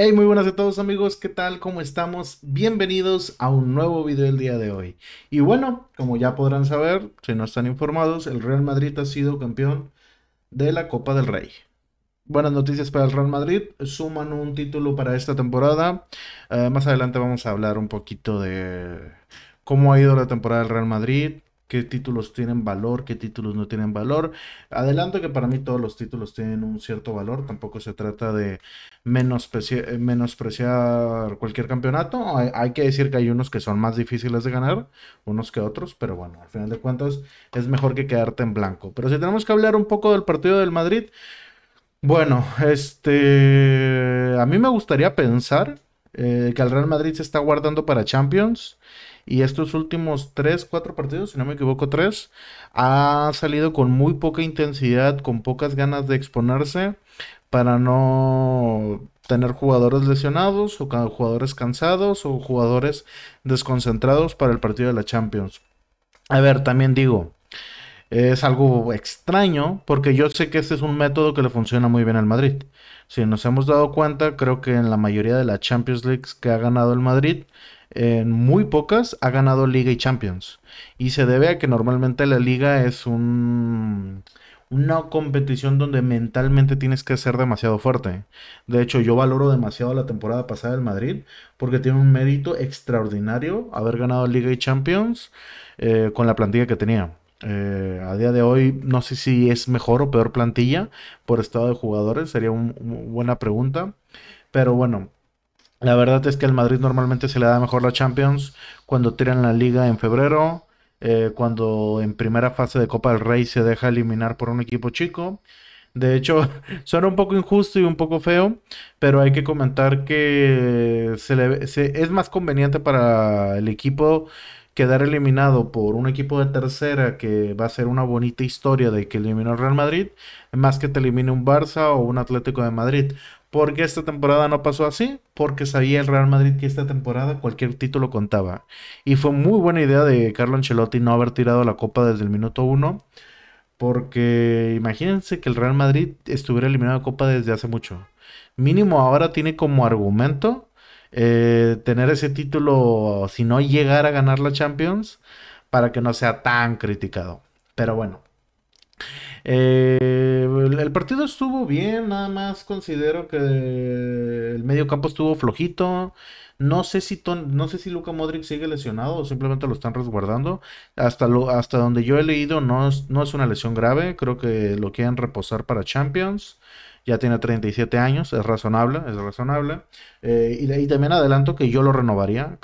Hey, muy buenas a todos amigos, ¿qué tal? ¿Cómo estamos? Bienvenidos a un nuevo video del día de hoy. Y bueno, como ya podrán saber, si no están informados, el Real Madrid ha sido campeón de la Copa del Rey. Buenas noticias para el Real Madrid, suman un título para esta temporada. Eh, más adelante vamos a hablar un poquito de cómo ha ido la temporada del Real Madrid, qué títulos tienen valor, qué títulos no tienen valor. Adelanto que para mí todos los títulos tienen un cierto valor, tampoco se trata de menospreciar, eh, menospreciar cualquier campeonato. Hay, hay, que decir que hay unos que son más difíciles de ganar, unos que otros, pero bueno, al final de cuentas es mejor que quedarte en blanco. Pero si tenemos que hablar un poco del partido del Madrid, bueno, este, a mí me gustaría pensar eh, que el Real Madrid se está guardando para Champions. Y estos últimos 3, 4 partidos, si no me equivoco, 3, ha salido con muy poca intensidad, con pocas ganas de exponerse para no tener jugadores lesionados o jugadores cansados o jugadores desconcentrados para el partido de la Champions. A ver, también digo, es algo extraño porque yo sé que este es un método que le funciona muy bien al Madrid. Si nos hemos dado cuenta, creo que en la mayoría de las Champions Leagues que ha ganado el Madrid, en muy pocas ha ganado Liga y Champions. Y se debe a que normalmente la Liga es un una competición donde mentalmente tienes que ser demasiado fuerte. De hecho, yo valoro demasiado la temporada pasada del Madrid porque tiene un mérito extraordinario haber ganado Liga y Champions eh, con la plantilla que tenía. Eh, a día de hoy no sé si es mejor o peor plantilla por estado de jugadores, sería una buena pregunta. Pero bueno, la verdad es que al Madrid normalmente se le da mejor la Champions cuando tiran la liga en febrero, eh, cuando en primera fase de Copa del Rey se deja eliminar por un equipo chico. De hecho, suena un poco injusto y un poco feo, pero hay que comentar que se le, es más conveniente para el equipo quedar eliminado por un equipo de tercera que va a ser una bonita historia de que eliminó el Real Madrid, más que te elimine un Barça o un Atlético de Madrid. Porque esta temporada no pasó así, porque sabía el Real Madrid que esta temporada cualquier título contaba. Y fue muy buena idea de Carlo Ancelotti no haber tirado la copa desde el minuto uno. porque imagínense que el Real Madrid estuviera eliminado de copa desde hace mucho. Mínimo ahora tiene como argumento eh, tener ese título, si no llegar a ganar la Champions, para que no sea tan criticado. Pero bueno. Eh, el partido estuvo bien, nada más considero que el medio campo estuvo flojito. No sé si no sé si Luka Modric sigue lesionado o simplemente lo están resguardando. Hasta, lo, hasta donde yo he leído no no es una lesión grave, creo que lo quieren reposar para Champions ya tiene 37 años, es razonable, es razonable. Eh, y, también adelanto que yo lo renovaría.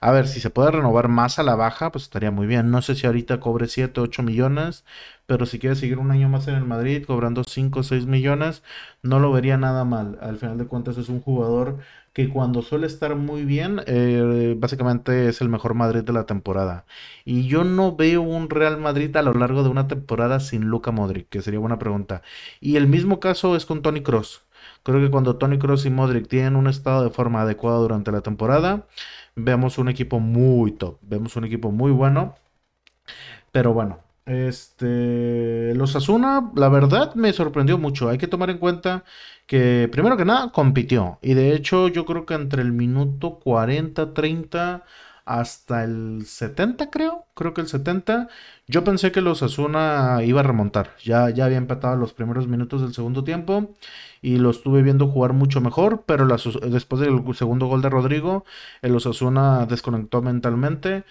a ver, si se puede renovar más a la baja, pues estaría muy bien. No sé si ahorita cobre 7, 8 millones, pero si quiere seguir un año más en el Madrid, cobrando 5 o 6 millones, no lo vería nada mal. Al final de cuentas es un jugador que cuando suele estar muy bien, eh, básicamente es el mejor Madrid de la temporada. Y yo no veo un Real Madrid a lo largo de una temporada sin Luca Modric, que sería buena pregunta. Y el mismo caso es con Tony Cross. Creo que cuando Tony Cross y Modric tienen un estado de forma adecuado durante la temporada, vemos un equipo muy top, vemos un equipo muy bueno. Pero bueno, este, los Asuna, la verdad me sorprendió mucho. Hay que tomar en cuenta que, primero que nada, compitió. Y de hecho, yo creo que entre el minuto 40, 30 hasta el 70, creo. Creo que el 70. Yo pensé que los Asuna iba a remontar. Ya, ya había empatado los primeros minutos del segundo tiempo. Y lo estuve viendo jugar mucho mejor. Pero después del segundo gol de Rodrigo, el eh, Osasuna desconectó mentalmente.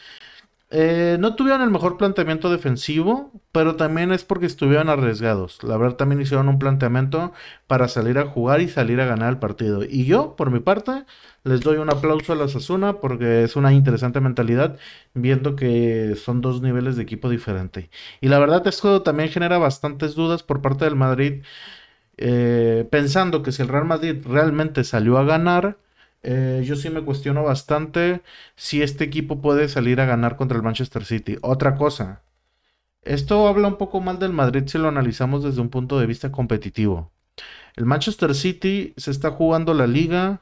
Eh, no tuvieron el mejor planteamiento defensivo, pero también es porque estuvieron arriesgados. La verdad también hicieron un planteamiento para salir a jugar y salir a ganar el partido. Y yo, por mi parte, les doy un aplauso a la Sasuna porque es una interesante mentalidad viendo que son dos niveles de equipo diferente. Y la verdad esto también genera bastantes dudas por parte del Madrid, eh, pensando que si el Real Madrid realmente salió a ganar, eh, yo sí me cuestiono bastante si este equipo puede salir a ganar contra el Manchester City. Otra cosa, esto habla un poco mal del Madrid si lo analizamos desde un punto de vista competitivo. El Manchester City se está jugando la liga,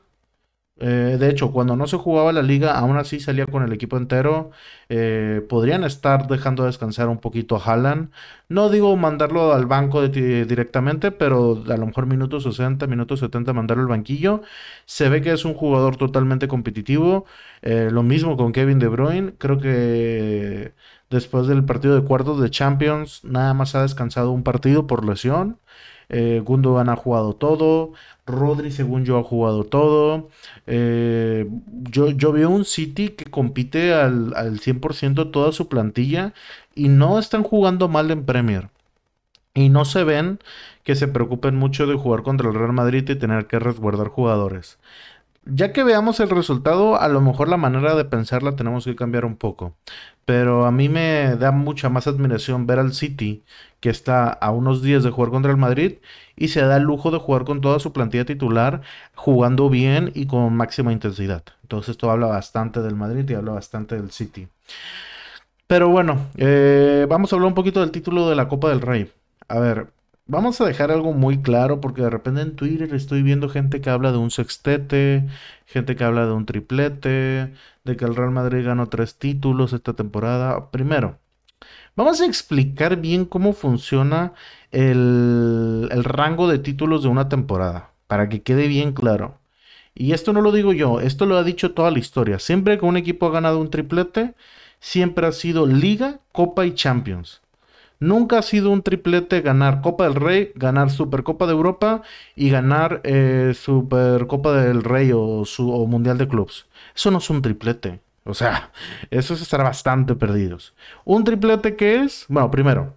eh, de hecho, cuando no se jugaba la liga, aún así salía con el equipo entero. Eh, podrían estar dejando descansar un poquito a Haaland. No digo mandarlo al banco directamente, pero a lo mejor minutos 60, minutos 70 mandarlo al banquillo. Se ve que es un jugador totalmente competitivo. Eh, lo mismo con Kevin De Bruyne. Creo que después del partido de cuartos de Champions, nada más ha descansado un partido por lesión. Eh, Gundogan ha jugado todo. Rodri, según yo, ha jugado todo. Eh, yo, veo un City que compite al, al 100% toda su plantilla y no están jugando mal en Premier. Y no se ven que se preocupen mucho de jugar contra el Real Madrid y tener que resguardar jugadores ya que veamos el resultado, a lo mejor la manera de pensarla tenemos que cambiar un poco. Pero a mí me da mucha más admiración ver al City, que está a unos días de jugar contra el Madrid, y se da el lujo de jugar con toda su plantilla titular, jugando bien y con máxima intensidad. Entonces esto habla bastante del Madrid y habla bastante del City. Pero bueno, eh, vamos a hablar un poquito del título de la Copa del Rey. A ver, Vamos a dejar algo muy claro porque de repente en Twitter estoy viendo gente que habla de un sextete, gente que habla de un triplete, de que el Real Madrid ganó tres títulos esta temporada. Primero, vamos a explicar bien cómo funciona el, rango de títulos de una temporada, para que quede bien claro. Y esto no lo digo yo, esto lo ha dicho toda la historia. Siempre que un equipo ha ganado un triplete, siempre ha sido Liga, Copa y Champions. Nunca ha sido un triplete ganar Copa del Rey, ganar Supercopa de Europa y ganar eh, Supercopa del Rey o, Mundial de Clubs. Eso no es un triplete. O sea, eso es estar bastante perdidos. Un triplete qué es, bueno, primero,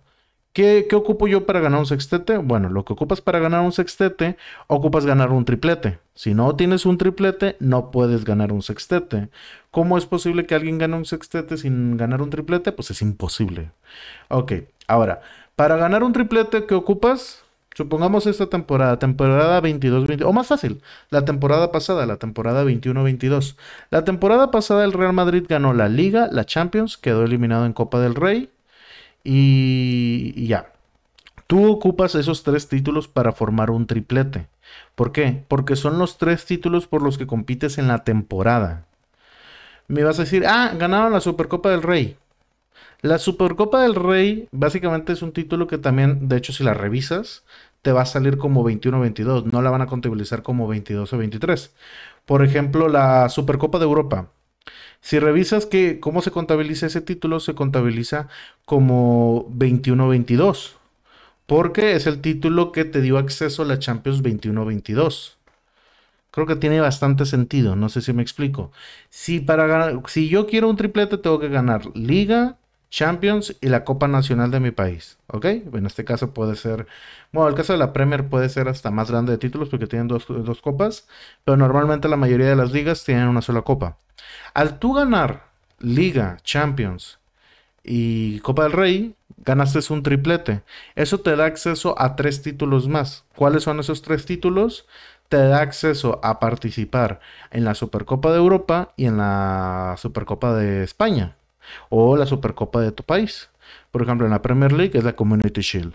¿Qué, ¿Qué, ocupo yo para ganar un sextete? Bueno, lo que ocupas para ganar un sextete, ocupas ganar un triplete. Si no tienes un triplete, no puedes ganar un sextete. ¿Cómo es posible que alguien gane un sextete sin ganar un triplete? Pues es imposible. Ok, Ahora, para ganar un triplete que ocupas, supongamos esta temporada, temporada 22 22 o más fácil, la temporada pasada, la temporada 21-22. La temporada pasada el Real Madrid ganó la Liga, la Champions, quedó eliminado en Copa del Rey y, y ya. Tú ocupas esos tres títulos para formar un triplete. ¿Por qué? Porque son los tres títulos por los que compites en la temporada. Me vas a decir, ah, ganaron la Supercopa del Rey. La Supercopa del Rey básicamente es un título que también, de hecho, si la revisas, te va a salir como 21 22. No la van a contabilizar como 22 o 23. Por ejemplo, la Supercopa de Europa. Si revisas que cómo se contabiliza ese título, se contabiliza como 21 22. Porque es el título que te dio acceso a la Champions 21 22. Creo que tiene bastante sentido, no sé si me explico. Si, para ganar, si yo quiero un triplete, tengo que ganar Liga, Champions y la Copa Nacional de mi país, ¿ok? En este caso puede ser, bueno, el caso de la Premier puede ser hasta más grande de títulos porque tienen dos, copas, pero normalmente la mayoría de las ligas tienen una sola copa. Al tú ganar Liga, Champions y Copa del Rey, ganaste un triplete. Eso te da acceso a tres títulos más. ¿Cuáles son esos tres títulos? te da acceso a participar en la Supercopa de Europa y en la Supercopa de España o la Supercopa de tu país. Por ejemplo, en la Premier League es la Community Shield.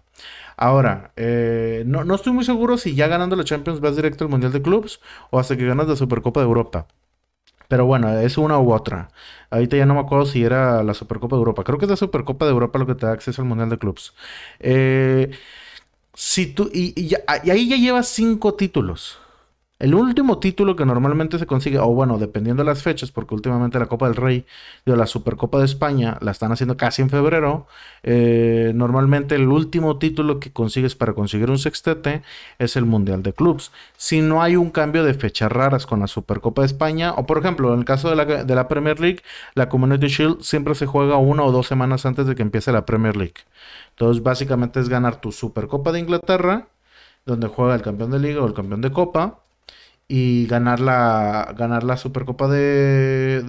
Ahora, eh, no, estoy muy seguro si ya ganando la Champions vas directo al Mundial de Clubs o hasta que ganas la Supercopa de Europa. Pero bueno, es una u otra. Ahorita ya no me acuerdo si era la Supercopa de Europa. Creo que es la Supercopa de Europa lo que te da acceso al Mundial de Clubs. Eh, si tú, y, y ahí ya llevas cinco títulos. El último título que normalmente se consigue, o bueno, dependiendo de las fechas, porque últimamente la Copa del Rey o la Supercopa de España la están haciendo casi en febrero, eh, normalmente el último título que consigues para conseguir un sextete es el Mundial de Clubs. Si no hay un cambio de fechas raras con la Supercopa de España, o por ejemplo, en el caso de la, de la Premier League, la Community Shield siempre se juega una o dos semanas antes de que empiece la Premier League. Entonces, básicamente es ganar tu Supercopa de Inglaterra, donde juega el campeón de liga o el campeón de copa, y ganar la, ganar la Supercopa de,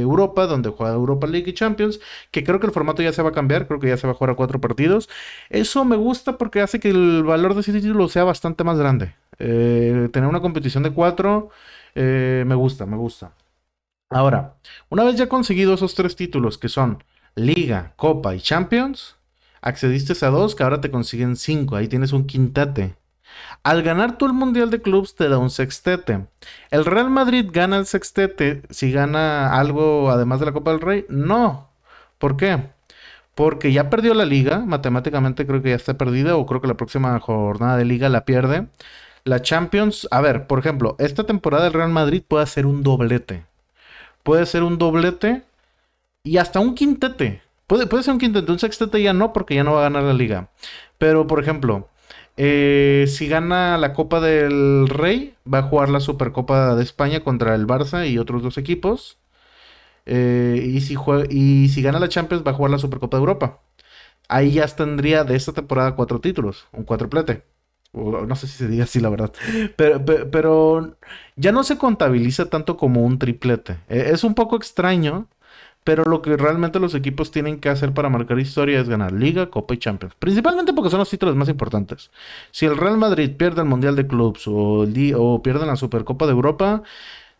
Europa, donde juega Europa League y Champions, que creo que el formato ya se va a cambiar, creo que ya se va a jugar a cuatro partidos. Eso me gusta porque hace que el valor de ese título sea bastante más grande. Eh, tener una competición de cuatro eh, me gusta, me gusta. Ahora, una vez ya conseguido esos tres títulos que son Liga, Copa y Champions, accediste a dos que ahora te consiguen cinco, ahí tienes un quintate. Al ganar tú el Mundial de Clubs te da un sextete. ¿El Real Madrid gana el sextete si gana algo además de la Copa del Rey? No. ¿Por qué? Porque ya perdió la liga, matemáticamente creo que ya está perdida o creo que la próxima jornada de liga la pierde. La Champions, a ver, por ejemplo, esta temporada el Real Madrid puede hacer un doblete. Puede ser un doblete y hasta un quintete. Puede, puede ser un quintete, un sextete ya no porque ya no va a ganar la liga. Pero, por ejemplo, eh, si gana la Copa del Rey, va a jugar la Supercopa de España contra el Barça y otros dos equipos. Eh, y, si y si gana la Champions, va a jugar la Supercopa de Europa. Ahí ya tendría de esta temporada cuatro títulos, un cuatroplete. no sé si se diga así, la verdad. Pero, ya no se contabiliza tanto como un triplete. E-, es un poco extraño pero lo que realmente los equipos tienen que hacer para marcar historia es ganar Liga, Copa y Champions. Principalmente porque son los títulos más importantes. Si el Real Madrid pierde el Mundial de Clubs o, pierde la Supercopa de Europa,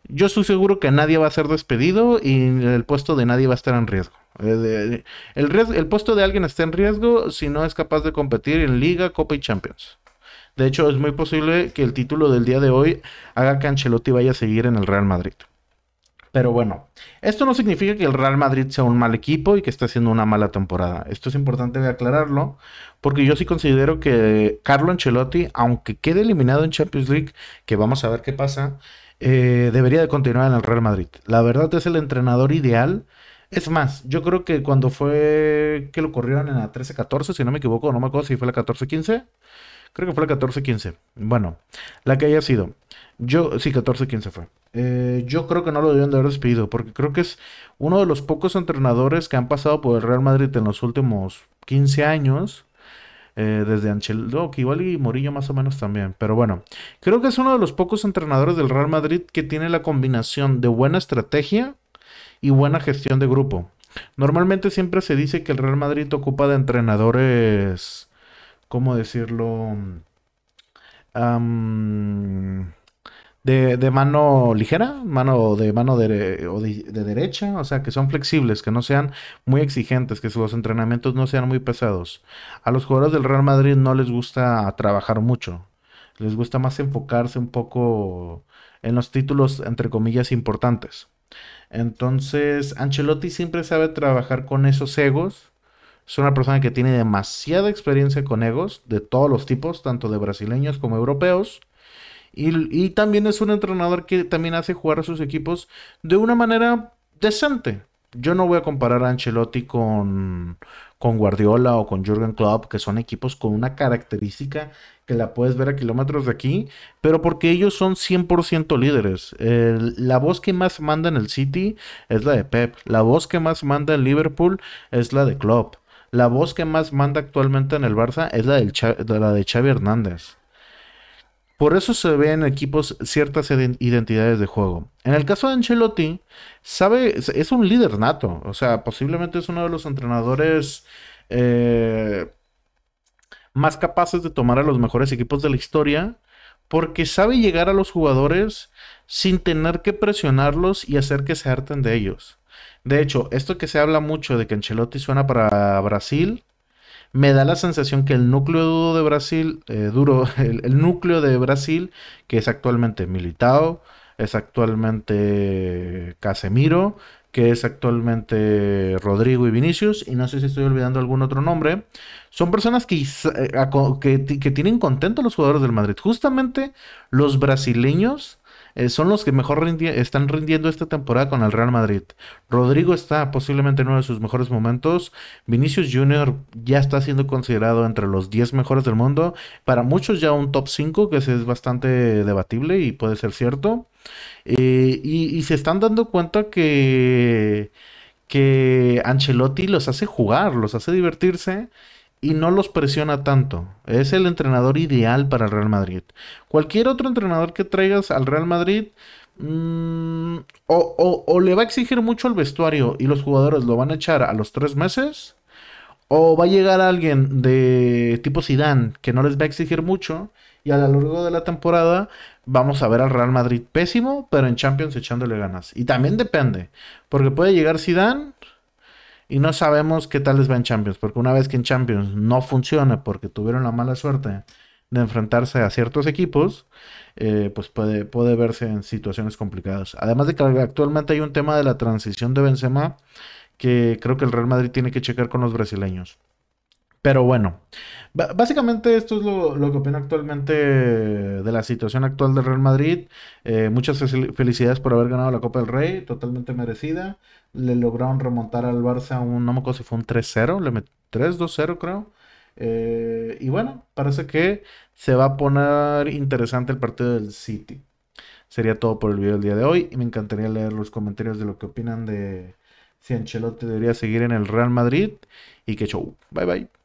yo estoy seguro que nadie va a ser despedido y el puesto de nadie va a estar en riesgo. Eh, el, riesgo, el puesto de alguien está en riesgo si no es capaz de competir en Liga, Copa y Champions. De hecho, es muy posible que el título del día de hoy haga que Ancelotti vaya a seguir en el Real Madrid. Pero bueno, esto no significa que el Real Madrid sea un mal equipo y que esté haciendo una mala temporada. Esto es importante aclararlo, porque yo sí considero que Carlo Ancelotti, aunque quede eliminado en Champions League, que vamos a ver qué pasa, eh, debería de continuar en el Real Madrid. La verdad es el entrenador ideal. Es más, yo creo que cuando fue que lo corrieron en la 13-14, si no me equivoco, no me acuerdo si fue la 14-15. Creo que fue la 14-15. Bueno, la que haya sido. Yo, sí, 14, 15 fue. Eh, yo creo que no lo debieron de haber despedido, porque creo que es uno de los pocos entrenadores que han pasado por el Real Madrid en los últimos 15 años. Eh, desde Ancelotti, igual y Morillo más o menos también. Pero bueno, creo que es uno de los pocos entrenadores del Real Madrid que tiene la combinación de buena estrategia y buena gestión de grupo. Normalmente siempre se dice que el Real Madrid ocupa de entrenadores, ¿cómo decirlo? de, mano ligera, mano de mano de, o de, de, derecha, o sea, que son flexibles, que no sean muy exigentes, que sus entrenamientos no sean muy pesados. A los jugadores del Real Madrid no les gusta trabajar mucho, les gusta más enfocarse un poco en los títulos, entre comillas, importantes. Entonces, Ancelotti siempre sabe trabajar con esos egos. Es una persona que tiene demasiada experiencia con egos de todos los tipos, tanto de brasileños como europeos. Y, también es un entrenador que también hace jugar a sus equipos de una manera decente. Yo no voy a comparar a Ancelotti con, con Guardiola o con Jürgen Klopp, que son equipos con una característica que la puedes ver a kilómetros de aquí, pero porque ellos son 100% líderes. la voz que más manda en el City es la de Pep, la voz que más manda en Liverpool es la de Klopp, la voz que más manda actualmente en el Barça es la, la de Xavi Hernández. Por eso se ven en equipos ciertas identidades de juego. En el caso de Ancelotti, sabe, es un líder nato. O sea, posiblemente es uno de los entrenadores eh, más capaces de tomar a los mejores equipos de la historia. Porque sabe llegar a los jugadores sin tener que presionarlos y hacer que se harten de ellos. De hecho, esto que se habla mucho de que Ancelotti suena para Brasil, me da la sensación que el núcleo duro de Brasil, eh, duro, el, núcleo de Brasil, que es actualmente Militao, es actualmente Casemiro, que es actualmente Rodrigo y Vinicius, y no sé si estoy olvidando algún otro nombre, son personas que, eh, que, tienen contento los jugadores del Madrid. Justamente los brasileños eh, son los que mejor están rindiendo esta temporada con el Real Madrid. Rodrigo está posiblemente en uno de sus mejores momentos. Vinicius Jr. ya está siendo considerado entre los 10 mejores del mundo. Para muchos ya un top 5, que es bastante debatible y puede ser cierto. Eh, y, y se están dando cuenta que que Ancelotti los hace jugar, los hace divertirse y no los presiona tanto. Es el entrenador ideal para el Real Madrid. Cualquier otro entrenador que traigas al Real Madrid mm, o, o, le va a exigir mucho al vestuario y los jugadores lo van a echar a los tres meses. O va a llegar alguien de tipo Zidane que no les va a exigir mucho y a lo largo de la temporada vamos a ver al Real Madrid pésimo, pero en Champions echándole ganas. Y también depende, porque puede llegar Zidane y no sabemos qué tal les va en Champions, porque una vez que en Champions no funciona porque tuvieron la mala suerte de enfrentarse a ciertos equipos, eh, pues puede, puede verse en situaciones complicadas. Además de que actualmente hay un tema de la transición de Benzema que creo que el Real Madrid tiene que checar con los brasileños. Pero bueno, básicamente esto es lo, lo, que opino actualmente de la situación actual del Real Madrid. Eh, muchas felicidades por haber ganado la Copa del Rey, totalmente merecida. Le lograron remontar al Barça un, no me acuerdo si fue un 3-0, le 3-2-0 creo. Eh, y bueno, parece que se va a poner interesante el partido del City. Sería todo por el video del día de hoy y me encantaría leer los comentarios de lo que opinan de si Ancelotti debería seguir en el Real Madrid y que show. Bye bye.